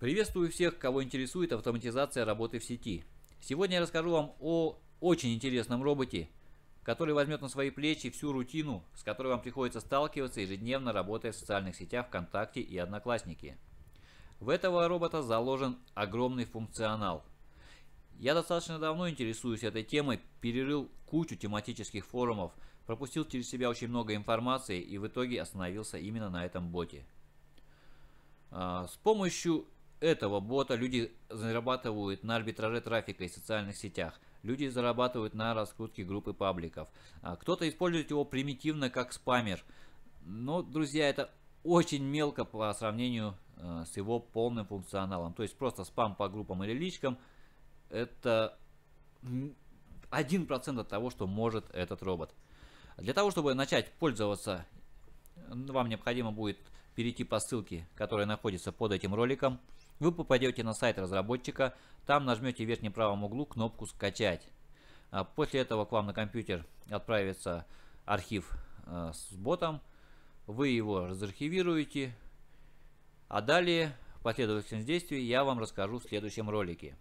Приветствую всех, кого интересует автоматизация работы в сети. Сегодня я расскажу вам о очень интересном роботе, который возьмет на свои плечи всю рутину, с которой вам приходится сталкиваться ежедневно, работая в социальных сетях ВКонтакте и Одноклассники. В этого робота заложен огромный функционал. Я достаточно давно интересуюсь этой темой, перерыл кучу тематических форумов, пропустил через себя очень много информации и в итоге остановился именно на этом боте. А, с помощью этого бота люди зарабатывают на арбитраже трафика и социальных сетях. Люди зарабатывают на раскрутке группы пабликов. А, кто-то использует его примитивно как спамер. Но, друзья, это очень мелко по сравнению а, с его полным функционалом. То есть просто спам по группам или личкам это 1% от того, что может этот робот. Для того, чтобы начать пользоваться, вам необходимо будет перейти по ссылке, которая находится под этим роликом. Вы попадете на сайт разработчика, там нажмете в верхнем правом углу кнопку «Скачать». А после этого к вам на компьютер отправится архив э, с ботом, вы его разархивируете, а далее последовательность действий я вам расскажу в следующем ролике.